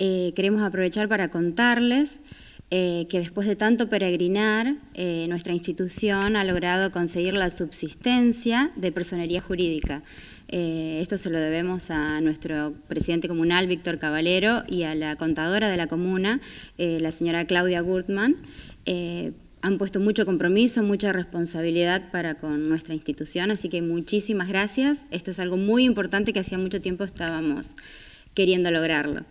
Eh, queremos aprovechar para contarles eh, que después de tanto peregrinar, eh, nuestra institución ha logrado conseguir la subsistencia de personería jurídica. esto se lo debemos a nuestro presidente comunal, Víctor Caballero, y a la contadora de la comuna, la señora Claudia Gurtman. han puesto mucho compromiso, mucha responsabilidad para con nuestra institución, así que muchísimas gracias. Esto es algo muy importante que hacía mucho tiempo estábamos queriendo lograrlo.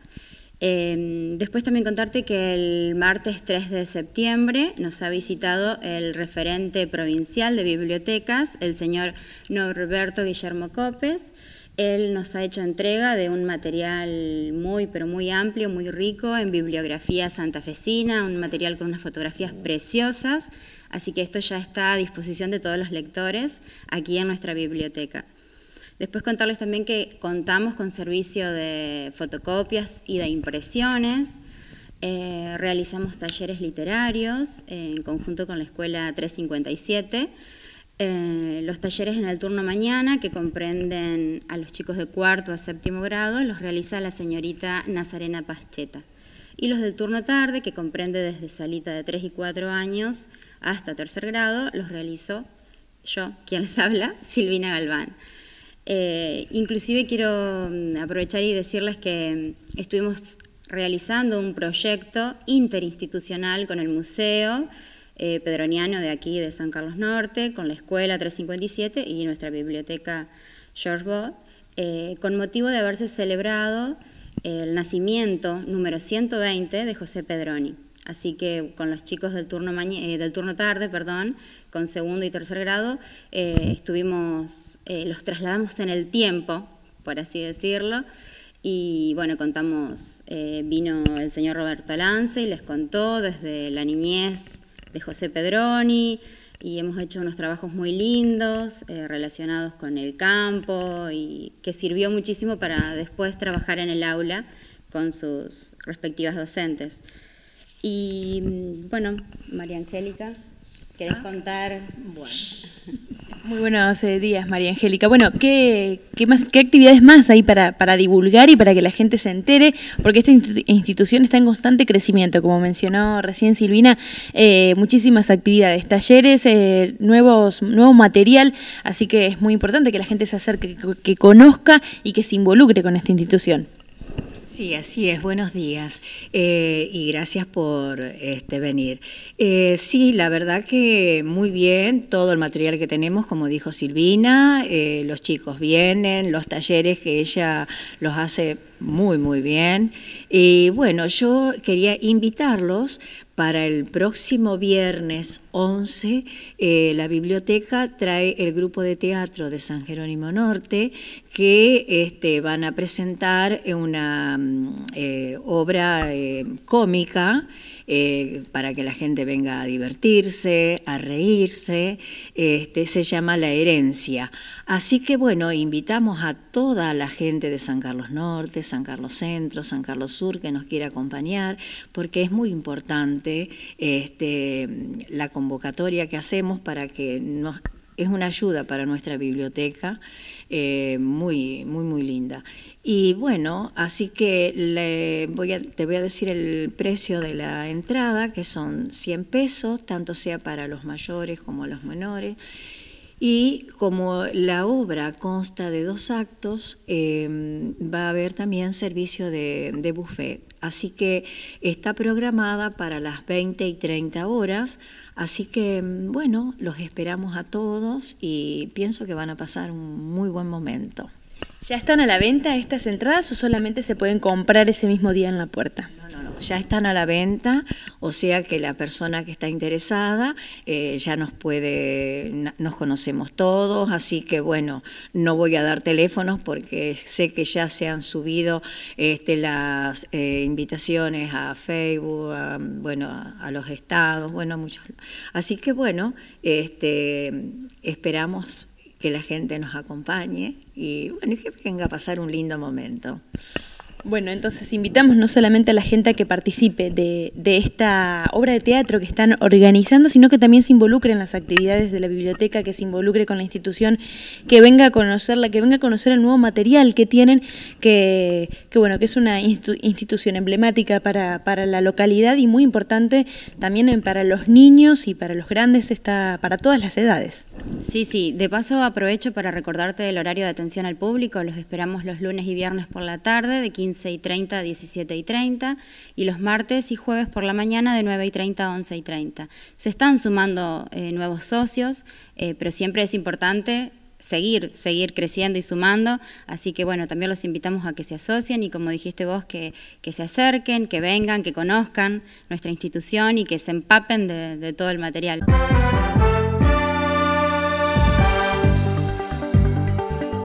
Em, después también contarte que el martes 3 de septiembre nos ha visitado el referente provincial de bibliotecas, el señor Norberto Guillermo Copes. Él nos ha hecho entrega de un material muy, pero muy amplio, muy rico en bibliografía santafesina, un material con unas fotografías preciosas, así que esto ya está a disposición de todos los lectores aquí en nuestra biblioteca. Después contarles también que contamos con servicio de fotocopias y de impresiones. Eh, realizamos talleres literarios eh, en conjunto con la Escuela 357. Eh, los talleres en el turno mañana, que comprenden a los chicos de cuarto a séptimo grado, los realiza la señorita Nazarena Pacheta Y los del turno tarde, que comprende desde salita de 3 y 4 años hasta tercer grado, los realizo yo, quien les habla, Silvina Galván. Eh, inclusive quiero mm, aprovechar y decirles que mm, estuvimos realizando un proyecto interinstitucional con el Museo eh, Pedroniano de aquí, de San Carlos Norte, con la Escuela 357 y nuestra biblioteca George Bot, eh, con motivo de haberse celebrado el nacimiento número 120 de José Pedroni. Así que con los chicos eh, del turno, tarde, perdón, con segundo y tercer grado, eh, estuvimos, eh, los trasladamos en el tiempo, por así decirlo, y bueno, contamos, vino el señor Roberto Lance y les contó desde la niñez de José Pedroni, y hemos hecho unos trabajos muy lindos relacionados con el campo y que sirvió muchísimo para después trabajar en el aula con sus respectivas docentes. Y mm, bueno, María Angélica, ¿querés ah. contar? Muy buenos días, María Angélica. Bueno, ¿qué, qué, actividades más hay para, para divulgar y para que la gente se entere? Porque esta institución está en constante crecimiento, como mencionó recién Silvina, eh, muchísimas actividades, talleres, eh, nuevos, nuevo material, así que es muy importante que la gente se acerque, que conozca y que se involucre con esta institución. Sí, así es. Buenos días eh, y gracias por este, venir. Eh, sí, la verdad que muy bien todo el material que tenemos, como dijo Silvina, eh, los chicos vienen, los talleres que ella los hace muy, muy bien. Y bueno, yo quería invitarlos para el próximo viernes 11. Eh, la biblioteca trae el grupo de teatro de San Jerónimo Norte que este, van a presentar una mm, eh, obra eh, cómica eh, para que la gente venga a divertirse, a reírse. Este, se llama La Herencia. Así que bueno, invitamos a toda la gente de San Carlos Norte, San Carlos Centro, San Carlos Sur que nos quiera acompañar, porque es muy importante este, la convocatoria que hacemos para que nos es una ayuda para nuestra biblioteca eh, muy, muy, muy linda. Y bueno, así que voy te voy a decir el precio de la entrada, que son 100 pesos, tanto sea para los mayores como los menores. Y como la obra consta de dos actos, em, va a haber también servicio de, de buffet. Así que está programada para las 20 y 30 horas. Así que, em, bueno, los esperamos a todos y pienso que van a pasar un muy buen momento. ¿Ya están a la venta estas entradas o solamente se pueden comprar ese mismo día en la puerta? ya están a la venta, o sea que la persona que está interesada eh, ya nos puede, nos conocemos todos, así que bueno, no voy a dar teléfonos porque sé que ya se han subido este, las eh, invitaciones a Facebook, a, bueno, a, los estados, bueno, muchos. Así que bueno, este, esperamos que la gente nos acompañe y bueno, que venga a pasar un lindo momento. Bueno, entonces invitamos no solamente a la gente a que participe de, esta obra de teatro que están organizando, sino que también se involucre en las actividades de la biblioteca, que se involucre con la institución, que venga a conocerla, que venga a conocer el nuevo material que tienen, que, que bueno, que es una institución emblemática para, para, la localidad y muy importante también para los niños y para los grandes, está para todas las edades. Sí, sí, de paso aprovecho para recordarte del horario de atención al público, los esperamos los lunes y viernes por la tarde de 15 15 y 30 17 y 30 y los martes y jueves por la mañana de 9 y 30 a 11 y 30. Se están sumando eh, nuevos socios, eh, pero siempre es importante seguir, seguir creciendo y sumando. Así que bueno, también los invitamos a que se asocien y como dijiste vos, que, que se acerquen, que vengan, que conozcan nuestra institución y que se empapen de todo el material.